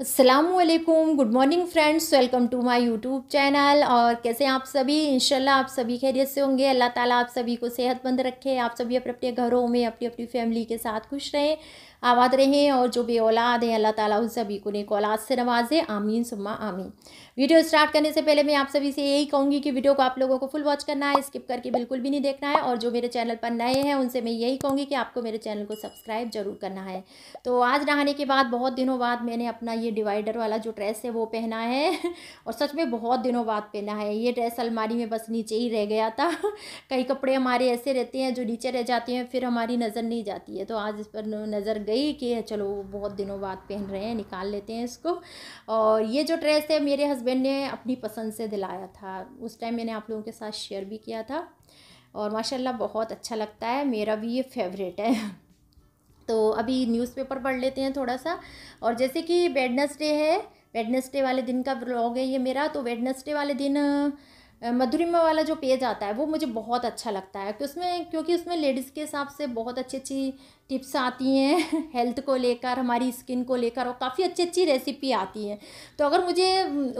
असलकुम good morning friends welcome to my YouTube channel और कैसे आप सभी इनशाला आप सभी खैरियत से होंगे अल्लाह ताला आप सभी को सेहतमंद रखे आप सभी अपने अपने घरों में अपनी अपनी फैमिली के साथ खुश रहें आबाद रहें और जो भी औलाद हैं अल्लाह ताला उन सभी को नेक औलाद से नवाजे आमीन सुम्मा आमीन वीडियो स्टार्ट करने से पहले मैं आप सभी से यही कहूँगी कि वीडियो को आप लोगों को फुल वॉच करना है स्किप करके बिल्कुल भी नहीं देखना है और जो मेरे चैनल पर नए हैं उनसे मैं यही कहूँगी कि आपको मेरे चैनल को सब्सक्राइब जरूर करना है तो आज नहाने के बाद बहुत दिनों बाद मैंने अपना ये डिवाइडर वाला जो ड्रेस है वो पहना है और सच में बहुत दिनों बाद पहना है ये ड्रेस अलमारी में बस नीचे ही रह गया था कई कपड़े हमारे ऐसे रहते हैं जो नीचे रह जाते हैं फिर हमारी नज़र नहीं जाती है तो आज इस पर नज़र गई कि चलो बहुत दिनों बाद पहन रहे हैं निकाल लेते हैं इसको और ये जो ड्रेस है मेरे हस्बैंड ने अपनी पसंद से दिलाया था उस टाइम मैंने आप लोगों के साथ शेयर भी किया था और माशाल्लाह बहुत अच्छा लगता है मेरा भी ये फेवरेट है तो अभी न्यूज़पेपर पढ़ लेते हैं थोड़ा सा और जैसे कि वेडनसडे है वेडनसडे वाले दिन का ब्लॉग है ये मेरा तो वेडनसडे वाले दिन मधुरिमा वाला जो पेज आता है वो मुझे बहुत अच्छा लगता है कि तो उसमें क्योंकि उसमें लेडीज़ के हिसाब से बहुत अच्छी अच्छी टिप्स आती हैं हेल्थ को लेकर हमारी स्किन को लेकर और काफ़ी अच्छी अच्छी रेसिपी आती हैं तो अगर मुझे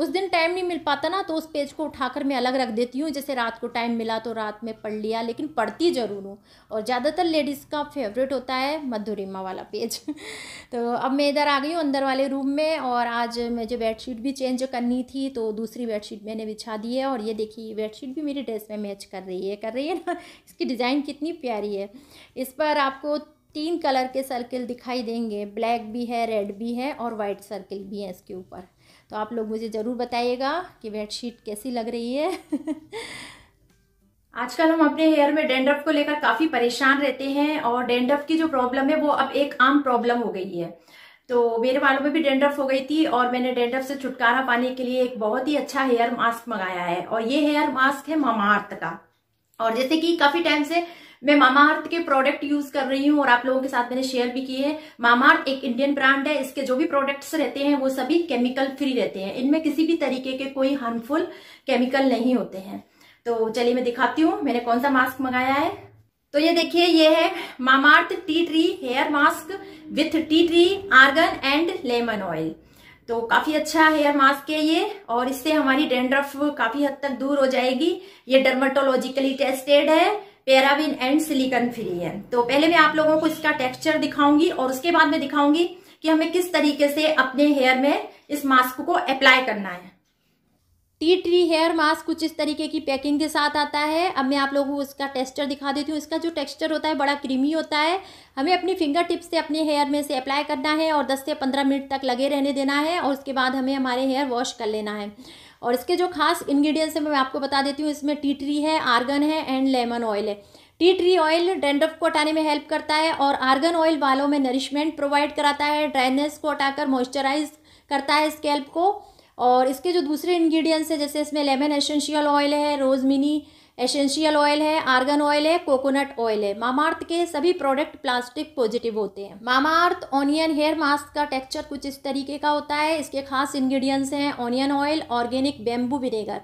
उस दिन टाइम नहीं मिल पाता ना तो उस पेज को उठाकर मैं अलग रख देती हूँ जैसे रात को टाइम मिला तो रात में पढ़ लिया लेकिन पढ़ती ज़रूर हूँ और ज़्यादातर लेडीज़ का फेवरेट होता है मधुरिमा वाला पेज तो अब मैं इधर आ गई हूँ अंदर वाले रूम में और आज मुझे बेडशीट भी चेंज करनी थी तो दूसरी बेडशीट मैंने बिछा दी है और ये देखिए बेडशीट भी मेरी ड्रेस में मैच कर रही है कर रही है ना इसकी डिज़ाइन कितनी प्यारी है इस पर आपको तीन कलर के सर्किल दिखाई देंगे ब्लैक भी है रेड भी है और वाइट सर्किल भी है इसके ऊपर तो आप लोग मुझे ज़रूर बताइएगा कि बेडशीट कैसी लग रही है आजकल हम अपने हेयर में डेंड्रफ को लेकर काफी परेशान रहते हैं और डेंड्रफ की जो प्रॉब्लम है वो अब एक आम प्रॉब्लम हो गई है तो मेरे बालों में भी डेंड्रफ हो गई थी और मैंने डेंड्रफ से छुटकारा पाने के लिए एक बहुत ही अच्छा हेयर मास्क मंगाया है और ये हेयर मास्क है ममार्थ का और जैसे कि काफी टाइम से मैं मामाअर्थ के प्रोडक्ट यूज कर रही हूँ और आप लोगों के साथ मैंने शेयर भी किए हैं मामाअर्थ एक इंडियन ब्रांड है इसके जो भी प्रोडक्ट्स रहते हैं वो सभी केमिकल फ्री रहते हैं इनमें किसी भी तरीके के कोई हार्मफुल केमिकल नहीं होते हैं तो चलिए मैं दिखाती हूँ मैंने कौन सा मास्क मंगाया है तो ये देखिए ये है Mamaearth tea tree hair mask with tea tree argan and lemon oil तो काफी अच्छा हेयर मास्क है ये और इससे हमारी डेंड्रफ काफी हद तक दूर हो जाएगी ये डर्माटोलॉजिकली टेस्टेड है पैराविन एंड सिलिकन फ्री है तो पहले मैं आप लोगों को इसका टेक्सचर दिखाऊंगी और उसके बाद में दिखाऊंगी कि हमें किस तरीके से अपने हेयर में इस मास्क को अप्लाई करना है टी ट्री हेयर मास्क कुछ इस तरीके की पैकिंग के साथ आता है अब मैं आप लोगों को इसका टेक्सचर दिखा देती हूँ इसका जो टेक्सचर होता है बड़ा क्रीमी होता है हमें अपनी फिंगर टिप से अपने हेयर में से अप्लाई करना है और 10 से 15 मिनट तक लगे रहने देना है और उसके बाद हमें हमारे हेयर वॉश कर लेना है और इसके जो खास इंग्रेडिएंट्स हैं मैं आपको बता देती हूँ इसमें टी ट्री है आर्गन है एंड लेमन ऑयल है टी ट्री ऑयल डेंड्रफ को हटाने में हेल्प करता है और आर्गन ऑयल बालों में नरिशमेंट प्रोवाइड कराता है ड्राइनेस को हटाकर मॉइस्चराइज करता है स्केल्प को और इसके जो दूसरे इंग्रेडिएंट्स हैं जैसे इसमें लेमन एसेंशियल ऑयल है रोजमिनी एसेंशियल ऑयल है आर्गन ऑयल है कोकोनट ऑयल है मामार्थ के सभी प्रोडक्ट प्लास्टिक पॉजिटिव होते हैं मामार्थ ऑनियन हेयर मास्क का टेक्सचर कुछ इस तरीके का होता है इसके खास इंग्रेडिएंट्स हैं onion oil organic bamboo vinegar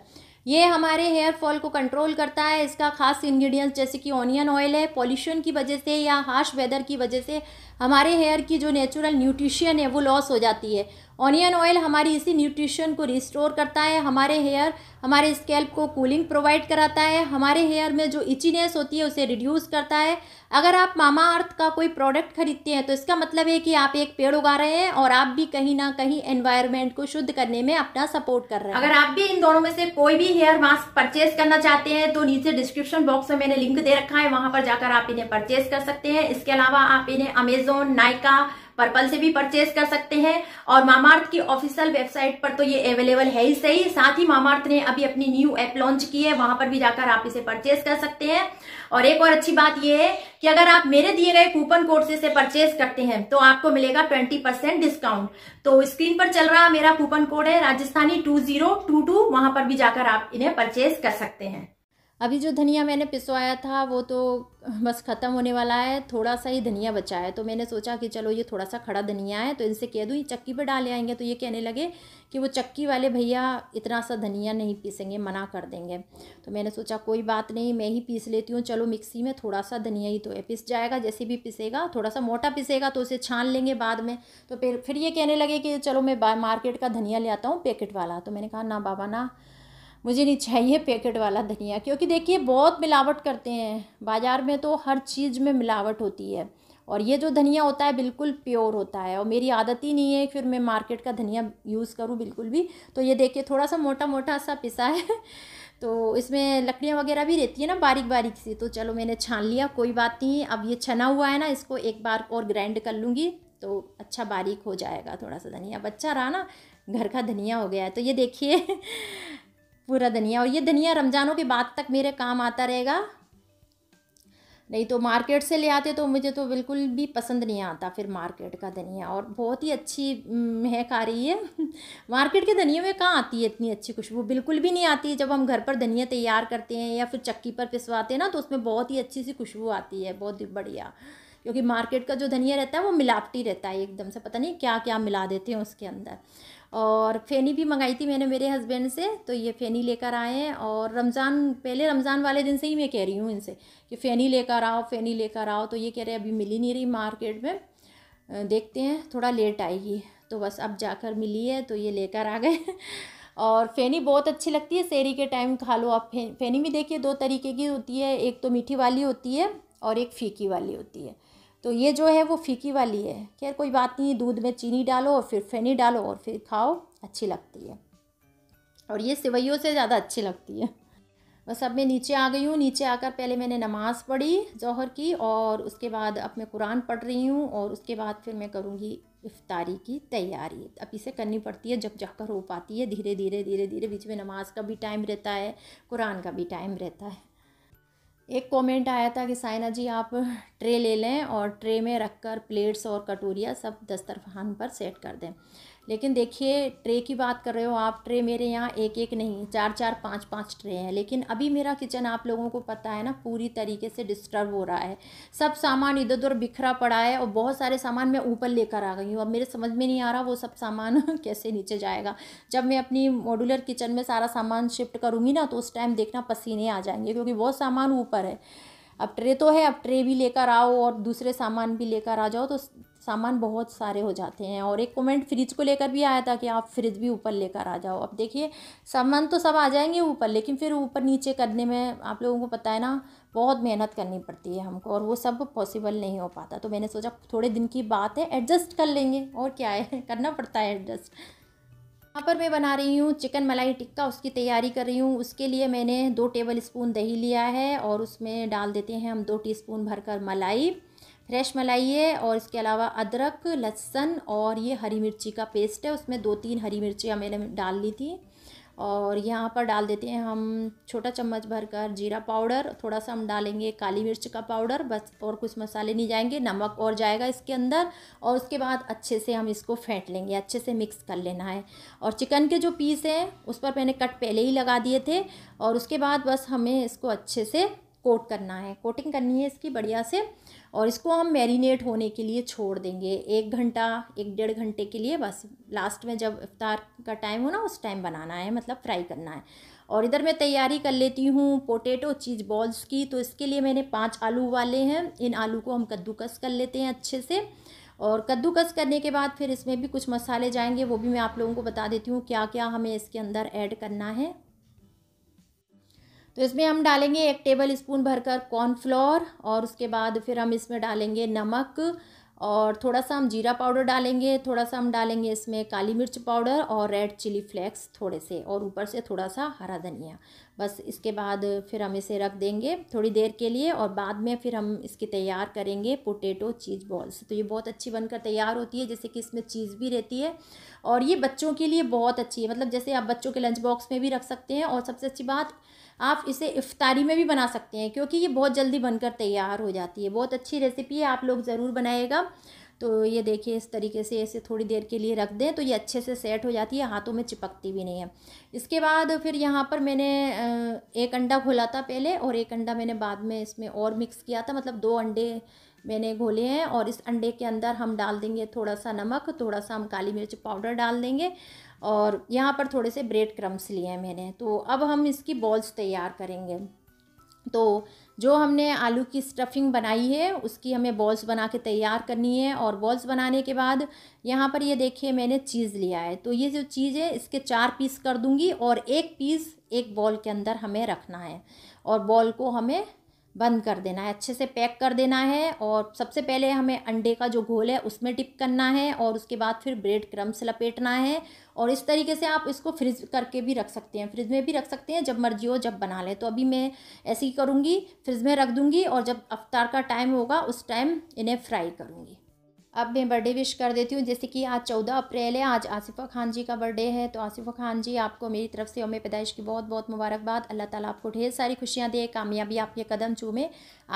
ये हमारे हेयर फॉल को कंट्रोल करता है इसका खास इंग्रेडिएंट्स जैसे कि ऑनियन ऑयल है पॉल्यूशन की वजह से या हार्श वेदर की वजह से हमारे हेयर की जो नेचुरल न्यूट्रिशन है वो लॉस हो जाती है ऑनियन ऑयल हमारी इसी न्यूट्रिशन को रिस्टोर करता है हमारे हेयर हमारे स्कैल्प को कूलिंग प्रोवाइड कराता है हमारे हेयर में जो इचीनेस होती है उसे रिड्यूस करता है अगर आप मामा अर्थ का कोई प्रोडक्ट खरीदते हैं तो इसका मतलब है कि आप एक पेड़ उगा रहे हैं और आप भी कहीं ना कहीं एनवायरमेंट को शुद्ध करने में अपना सपोर्ट कर रहे हैं अगर आप भी इन दोनों में से कोई भी हेयर मास्क परचेज करना चाहते हैं तो नीचे डिस्क्रिप्शन बॉक्स में मैंने लिंक दे रखा है वहां पर जाकर आप इन्हें परचेज कर सकते हैं इसके अलावा आप इन्हें अमेजन एमेजोन नाइका पर्पल से भी परचेज कर सकते हैं और मामार्थ की ऑफिशियल वेबसाइट पर तो ये अवेलेबल है ही सही साथ ही मामार्थ ने अभी अपनी न्यू ऐप लॉन्च की है वहां पर भी जाकर आप इसे परचेज कर सकते हैं और एक और अच्छी बात यह है कि अगर आप मेरे दिए गए कूपन कोड से इसे परचेज करते हैं तो आपको मिलेगा ट्वेंटी परसेंट डिस्काउंट तो स्क्रीन पर चल रहा मेरा कूपन कोड है Rajasthani two zero two two वहां पर भी जाकर आप इन्हें परचेज कर सकते हैं अभी जो धनिया मैंने पिसवाया था वो तो बस ख़त्म होने वाला है थोड़ा सा ही धनिया बचा है तो मैंने सोचा कि चलो ये थोड़ा सा खड़ा धनिया है तो इनसे कह दूँ ये चक्की पर डाले आएंगे तो ये कहने लगे कि वो चक्की वाले भैया इतना सा धनिया नहीं पीसेंगे मना कर देंगे तो मैंने सोचा कोई बात नहीं मैं ही पीस लेती हूँ चलो मिक्सी में थोड़ा सा धनिया ही तो है पिस जाएगा जैसे भी पिसेगा थोड़ा सा मोटा पिसेगा तो उसे छान लेंगे बाद में तो फिर फिर ये कहने लगे कि चलो मैं मार्केट का धनिया ले आता हूँ पैकेट वाला तो मैंने कहा ना बाबा ना मुझे नहीं चाहिए पैकेट वाला धनिया क्योंकि देखिए बहुत मिलावट करते हैं बाज़ार में तो हर चीज़ में मिलावट होती है और ये जो धनिया होता है बिल्कुल प्योर होता है और मेरी आदत ही नहीं है फिर मैं मार्केट का धनिया यूज़ करूँ बिल्कुल भी तो ये देखिए थोड़ा सा मोटा मोटा सा पिसा है तो इसमें लकड़ियाँ वगैरह भी रहती है ना बारीक बारीक सी तो चलो मैंने छान लिया कोई बात नहीं अब ये छना हुआ है ना इसको एक बार और ग्राइंड कर लूँगी तो अच्छा बारीक हो जाएगा थोड़ा सा धनिया अब अच्छा रहा ना घर का धनिया हो गया है तो ये देखिए पूरा धनिया और ये धनिया रमज़ानों के बाद तक मेरे काम आता रहेगा नहीं तो मार्केट से ले आते तो मुझे तो बिल्कुल भी पसंद नहीं आता फिर मार्केट का धनिया और बहुत ही अच्छी महक आ रही है मार्केट के धनिया में कहाँ आती है इतनी अच्छी खुशबू बिल्कुल भी नहीं आती जब हम घर पर धनिया तैयार करते हैं या फिर चक्की पर पिसवाते हैं ना तो उसमें बहुत ही अच्छी सी खुशबू आती है बहुत ही बढ़िया क्योंकि मार्केट का जो धनिया रहता है वो मिलावटी रहता है एकदम से पता नहीं क्या क्या मिला देते हैं उसके अंदर और फ़ैनी भी मंगाई थी मैंने मेरे हस्बैंड से तो ये फैनी लेकर आए हैं और रमज़ान पहले रमज़ान वाले दिन से ही मैं कह रही हूँ इनसे कि फैनी लेकर आओ फैनी लेकर आओ तो ये कह रहे अभी मिल ही नहीं रही मार्केट में देखते हैं थोड़ा लेट आएगी तो बस अब जाकर मिली है तो ये लेकर आ गए और फ़ैनी बहुत अच्छी लगती है शेरी के टाइम खा लो आप फैनी भी देखिए दो तरीके की होती है एक तो मीठी वाली होती है और एक फीकी वाली होती है तो ये जो है वो फीकी वाली है खैर कोई बात नहीं दूध में चीनी डालो और फिर फेनी डालो और फिर खाओ अच्छी लगती है और ये सिवैयों से ज़्यादा अच्छी लगती है बस अब मैं नीचे आ गई हूँ नीचे आकर पहले मैंने नमाज़ पढ़ी जौहर की और उसके बाद अब मैं कुरान पढ़ रही हूँ और उसके बाद फिर मैं करूँगी इफ़ारी की तैयारी अब इसे करनी पड़ती है जब जाकर हो पाती है धीरे धीरे धीरे धीरे बीच में नमाज का भी टाइम रहता है कुरान का भी टाइम रहता है एक कमेंट आया था कि साइना जी आप ट्रे ले लें और ट्रे में रखकर प्लेट्स और कटोरियाँ सब दस्तरखान पर सेट कर दें लेकिन देखिए ट्रे की बात कर रहे हो आप ट्रे मेरे यहाँ एक एक नहीं चार चार पाँच पाँच ट्रे हैं लेकिन अभी मेरा किचन आप लोगों को पता है ना पूरी तरीके से डिस्टर्ब हो रहा है सब सामान इधर उधर बिखरा पड़ा है और बहुत सारे सामान मैं ऊपर लेकर आ गई हूँ अब मेरे समझ में नहीं आ रहा वो सब सामान कैसे नीचे जाएगा जब मैं अपनी मॉडुलर किचन में सारा सामान शिफ्ट करूँगी ना तो उस टाइम देखना पसीने आ जाएंगे क्योंकि बहुत सामान ऊपर है अब ट्रे तो है अब ट्रे भी लेकर आओ और दूसरे सामान भी लेकर आ जाओ तो सामान बहुत सारे हो जाते हैं और एक कमेंट फ्रिज को लेकर भी आया था कि आप फ्रिज भी ऊपर लेकर आ जाओ अब देखिए सामान तो सब आ जाएंगे ऊपर लेकिन फिर ऊपर नीचे करने में आप लोगों को पता है ना बहुत मेहनत करनी पड़ती है हमको और वो सब पॉसिबल नहीं हो पाता तो मैंने सोचा थोड़े दिन की बात है एडजस्ट कर लेंगे और क्या है करना पड़ता है एडजस्ट यहाँ पर मैं बना रही हूँ चिकन मलाई टिक्का उसकी तैयारी कर रही हूँ उसके लिए मैंने दो टेबल स्पून दही लिया है और उसमें डाल देते हैं हम दो टीस्पून भरकर मलाई फ्रेश मलाई है और इसके अलावा अदरक लहसुन और ये हरी मिर्ची का पेस्ट है उसमें दो तीन हरी मिर्ची हमें डाल ली थी और यहाँ पर डाल देते हैं हम छोटा चम्मच भर कर जीरा पाउडर थोड़ा सा हम डालेंगे काली मिर्च का पाउडर बस और कुछ मसाले नहीं जाएंगे नमक और जाएगा इसके अंदर और उसके बाद अच्छे से हम इसको फेंट लेंगे अच्छे से मिक्स कर लेना है और चिकन के जो पीस हैं उस पर मैंने कट पहले ही लगा दिए थे और उसके बाद बस हमें इसको अच्छे से कोट करना है कोटिंग करनी है इसकी बढ़िया से और इसको हम मैरिनेट होने के लिए छोड़ देंगे एक घंटा एक डेढ़ घंटे के लिए बस लास्ट में जब इफ्तार का टाइम हो ना उस टाइम बनाना है मतलब फ्राई करना है और इधर मैं तैयारी कर लेती हूँ पोटैटो चीज़ बॉल्स की तो इसके लिए मैंने पाँच आलू वाले हैं इन आलू को हम कद्दूकस कर लेते हैं अच्छे से और कद्दूकस करने के बाद फिर इसमें भी कुछ मसाले जाएंगे वो भी मैं आप लोगों को बता देती हूँ क्या क्या हमें इसके अंदर ऐड करना है तो इसमें हम डालेंगे एक टेबल स्पून भरकर कॉर्नफ्लोर और उसके बाद फिर हम इसमें डालेंगे नमक और थोड़ा सा हम जीरा पाउडर डालेंगे थोड़ा सा हम डालेंगे इसमें काली मिर्च पाउडर और रेड चिली फ्लेक्स थोड़े से और ऊपर से थोड़ा सा हरा धनिया बस इसके बाद फिर हम इसे रख देंगे थोड़ी देर के लिए और बाद में फिर हम इसकी तैयार करेंगे पोटैटो चीज़ बॉल्स तो ये बहुत अच्छी बनकर तैयार होती है जैसे कि इसमें चीज़ भी रहती है और ये बच्चों के लिए बहुत अच्छी है मतलब जैसे आप बच्चों के लंच बॉक्स में भी रख सकते हैं और सबसे अच्छी बात आप इसे इफ्तारी में भी बना सकते हैं क्योंकि ये बहुत जल्दी बनकर तैयार हो जाती है बहुत अच्छी रेसिपी है आप लोग ज़रूर बनाएगा तो ये देखिए इस तरीके से इसे थोड़ी देर के लिए रख दें तो ये अच्छे से सेट हो जाती है हाथों में चिपकती भी नहीं है इसके बाद फिर यहाँ पर मैंने एक अंडा घोला था पहले और एक अंडा मैंने बाद में इसमें और मिक्स किया था मतलब दो अंडे मैंने घोले हैं और इस अंडे के अंदर हम डाल देंगे थोड़ा सा नमक थोड़ा सा हम काली मिर्च पाउडर डाल देंगे और यहाँ पर थोड़े से ब्रेड क्रम्स लिए हैं मैंने तो अब हम इसकी बॉल्स तैयार करेंगे तो जो हमने आलू की स्टफिंग बनाई है उसकी हमें बॉल्स बना के तैयार करनी है और बॉल्स बनाने के बाद यहाँ पर ये देखिए मैंने चीज़ लिया है तो ये जो चीज़ है इसके चार पीस कर दूँगी और एक पीस एक बॉल के अंदर हमें रखना है और बॉल को हमें बंद कर देना है अच्छे से पैक कर देना है और सबसे पहले हमें अंडे का जो घोल है उसमें डिप करना है और उसके बाद फिर ब्रेड क्रम्स लपेटना है और इस तरीके से आप इसको फ्रिज करके भी रख सकते हैं फ्रिज में भी रख सकते हैं जब मर्जी हो जब बना लें तो अभी मैं ऐसे ही करूँगी फ्रिज में रख दूँगी और जब अवतार का टाइम होगा उस टाइम इन्हें फ्राई करूँगी अब मैं बर्थडे विश कर देती हूँ जैसे कि आज चौदह अप्रैल है आज आसिफ़ा खान जी का बर्थडे है तो आसिफ़ा खान जी आपको मेरी तरफ से योम पैदाइश की बहुत बहुत मुबारकबाद अल्लाह ताला आपको ढेर सारी खुशियाँ दे कामयाबी आपके कदम चूमे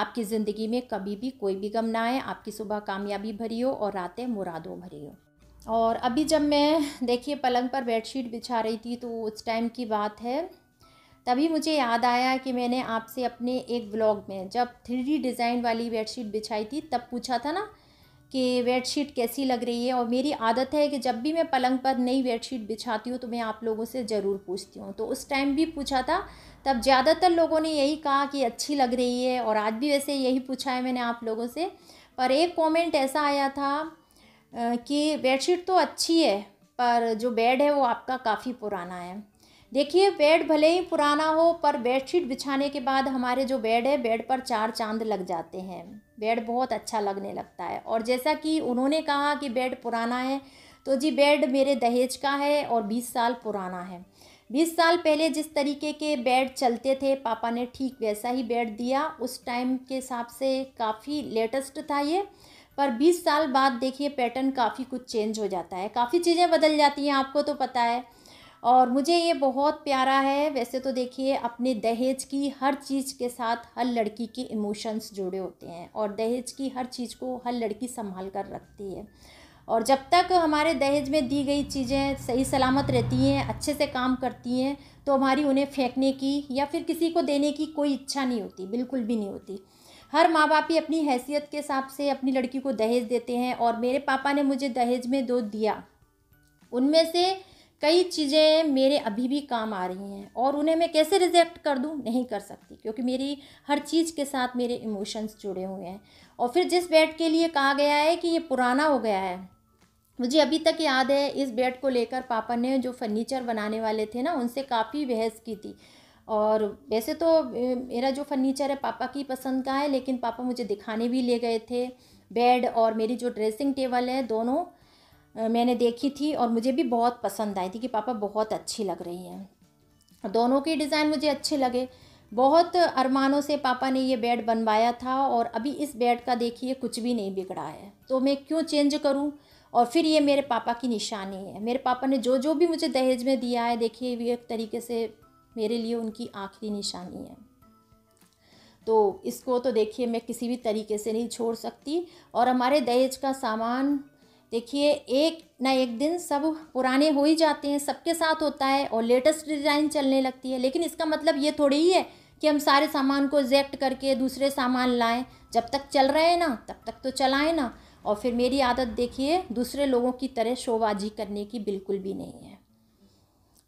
आपकी ज़िंदगी में कभी भी कोई भी गम ना आए आपकी सुबह कामयाबी भरी हो और रातें मुरादों भरी हो और अभी जब मैं देखिए पलंग पर बेडशीट बिछा रही थी तो उस टाइम की बात है तभी मुझे याद आया कि मैंने आपसे अपने एक ब्लॉग में जब थ्री डिज़ाइन वाली बेडशीट बिछाई थी तब पूछा था ना कि बेडशीट कैसी लग रही है और मेरी आदत है कि जब भी मैं पलंग पर नई बेडशीट बिछाती हूँ तो मैं आप लोगों से ज़रूर पूछती हूँ तो उस टाइम भी पूछा था तब ज़्यादातर लोगों ने यही कहा कि अच्छी लग रही है और आज भी वैसे यही पूछा है मैंने आप लोगों से पर एक कमेंट ऐसा आया था कि बेडशीट तो अच्छी है पर जो बेड है वो आपका काफ़ी पुराना है देखिए बेड भले ही पुराना हो पर बेडशीट बिछाने के बाद हमारे जो बेड है बेड पर चार चांद लग जाते हैं बेड बहुत अच्छा लगने लगता है और जैसा कि उन्होंने कहा कि बेड पुराना है तो जी बेड मेरे दहेज का है और बीस साल पुराना है बीस साल पहले जिस तरीके के बेड चलते थे पापा ने ठीक वैसा ही बेड दिया उस टाइम के हिसाब से काफ़ी लेटेस्ट था ये पर बीस साल बाद देखिए पैटर्न काफ़ी कुछ चेंज हो जाता है काफ़ी चीज़ें बदल जाती हैं आपको तो पता है और मुझे ये बहुत प्यारा है वैसे तो देखिए अपने दहेज की हर चीज़ के साथ हर लड़की के इमोशंस जुड़े होते हैं और दहेज की हर चीज़ को हर लड़की संभाल कर रखती है और जब तक हमारे दहेज में दी गई चीज़ें सही सलामत रहती हैं अच्छे से काम करती हैं तो हमारी उन्हें फेंकने की या फिर किसी को देने की कोई इच्छा नहीं होती बिल्कुल भी नहीं होती हर माँ बाप ही अपनी हैसियत के हिसाब से अपनी लड़की को दहेज देते हैं और मेरे पापा ने मुझे दहेज में दो दिया उनमें से कई चीज़ें मेरे अभी भी काम आ रही हैं और उन्हें मैं कैसे रिजेक्ट कर दूँ नहीं कर सकती क्योंकि मेरी हर चीज़ के साथ मेरे इमोशंस जुड़े हुए हैं और फिर जिस बेड के लिए कहा गया है कि ये पुराना हो गया है मुझे अभी तक याद है इस बेड को लेकर पापा ने जो फर्नीचर बनाने वाले थे ना उनसे काफ़ी बहस की थी और वैसे तो मेरा जो फर्नीचर है पापा की पसंद का है लेकिन पापा मुझे दिखाने भी ले गए थे बेड और मेरी जो ड्रेसिंग टेबल है दोनों मैंने देखी थी और मुझे भी बहुत पसंद आई थी कि पापा बहुत अच्छी लग रही हैं दोनों के डिज़ाइन मुझे अच्छे लगे बहुत अरमानों से पापा ने ये बेड बनवाया था और अभी इस बेड का देखिए कुछ भी नहीं बिगड़ा है तो मैं क्यों चेंज करूं और फिर ये मेरे पापा की निशानी है मेरे पापा ने जो जो भी मुझे दहेज में दिया है देखिए ये एक तरीके से मेरे लिए उनकी आखिरी निशानी है तो इसको तो देखिए मैं किसी भी तरीके से नहीं छोड़ सकती और हमारे दहेज का सामान देखिए एक ना एक दिन सब पुराने हो ही जाते हैं सबके साथ होता है और लेटेस्ट डिज़ाइन चलने लगती है लेकिन इसका मतलब ये थोड़ी ही है कि हम सारे सामान को जेक्ट करके दूसरे सामान लाएं जब तक चल रहे हैं ना तब तक तो चलाएं ना और फिर मेरी आदत देखिए दूसरे लोगों की तरह शोबाजी करने की बिल्कुल भी नहीं है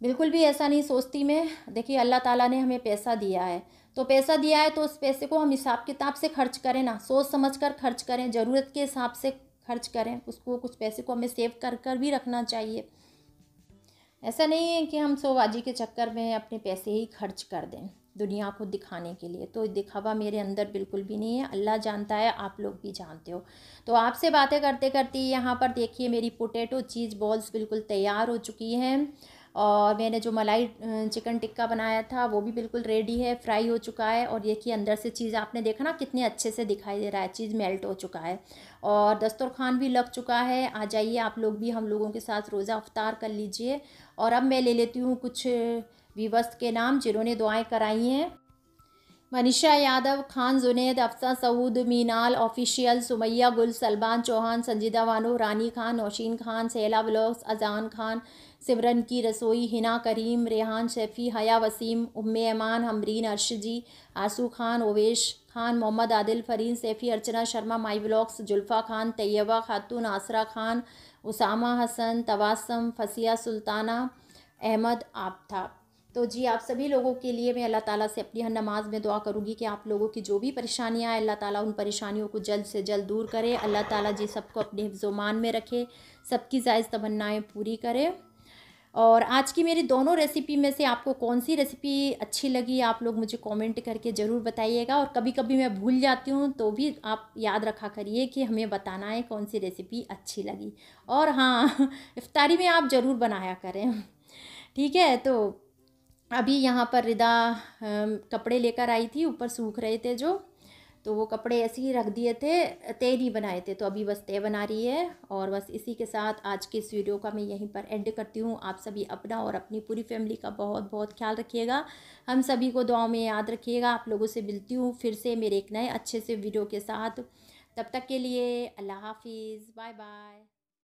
बिल्कुल भी ऐसा नहीं सोचती मैं देखिए अल्लाह ताला ने हमें पैसा दिया है तो पैसा दिया है तो उस पैसे को हम हिसाब किताब से खर्च करें ना सोच समझ कर खर्च करें ज़रूरत के हिसाब से खर्च करें उसको कुछ पैसे को हमें सेव कर कर भी रखना चाहिए ऐसा नहीं है कि हम सोबाजी के चक्कर में अपने पैसे ही खर्च कर दें दुनिया को दिखाने के लिए तो दिखावा मेरे अंदर बिल्कुल भी नहीं है अल्लाह जानता है आप लोग भी जानते हो तो आपसे बातें करते करते यहाँ पर देखिए मेरी पोटैटो चीज़ बॉल्स बिल्कुल तैयार हो चुकी हैं और मैंने जो मलाई चिकन टिक्का बनाया था वो भी बिल्कुल रेडी है फ्राई हो चुका है और देखिए अंदर से चीज़ आपने देखा ना कितने अच्छे से दिखाई दे रहा है चीज़ मेल्ट हो चुका है और दस्तरखान भी लग चुका है आ जाइए आप लोग भी हम लोगों के साथ रोज़ा अफ्तार कर लीजिए और अब मैं ले लेती हूँ कुछ विवस्त के नाम जिन्होंने दुआएँ कराई हैं मनीषा यादव खान जुनेद अफसा सऊद मीनाल ऑफिशियल सुमैया गुल सलमान चौहान संजीदा वानो रानी खान नौशीन खान सैला बलोस अजान खान सिमरन की रसोई हिना करीम रेहान शेफी हया वसीम उम्म ऐमान हमरीन जी आसू खान ओवेश खान मोहम्मद आदिल फरीन सैफ़ी अर्चना शर्मा माई ब्लॉक्स जुल्फ़ा खान तैयबा खातून आसरा खान उसामा हसन तवासम फसिया सुल्ताना अहमद आफ्ताब तो जी आप सभी लोगों के लिए मैं अल्लाह ताला से अपनी हर नमाज में दुआ करूँगी कि आप लोगों की जो भी परेशानियाँ हैं अल्लाह ताला उन परेशानियों को जल्द से जल्द दूर करे अल्लाह ताला जी सबको अपने हिफ्जोमान में रखे सबकी जायज़ तमन्नाएँ पूरी करे और आज की मेरी दोनों रेसिपी में से आपको कौन सी रेसिपी अच्छी लगी आप लोग मुझे कमेंट करके ज़रूर बताइएगा और कभी कभी मैं भूल जाती हूँ तो भी आप याद रखा करिए कि हमें बताना है कौन सी रेसिपी अच्छी लगी और हाँ इफ्तारी में आप ज़रूर बनाया करें ठीक है तो अभी यहाँ पर रिदा कपड़े लेकर आई थी ऊपर सूख रहे थे जो तो वो कपड़े ऐसे ही रख दिए थे तय नहीं बनाए थे तो अभी बस तय बना रही है और बस इसी के साथ आज के इस वीडियो का मैं यहीं पर एंड करती हूँ आप सभी अपना और अपनी पूरी फैमिली का बहुत बहुत ख्याल रखिएगा हम सभी को दुआओं में याद रखिएगा आप लोगों से मिलती हूँ फिर से मेरे एक नए अच्छे से वीडियो के साथ तब तक के लिए अल्लाह हाफिज़ बाय बाय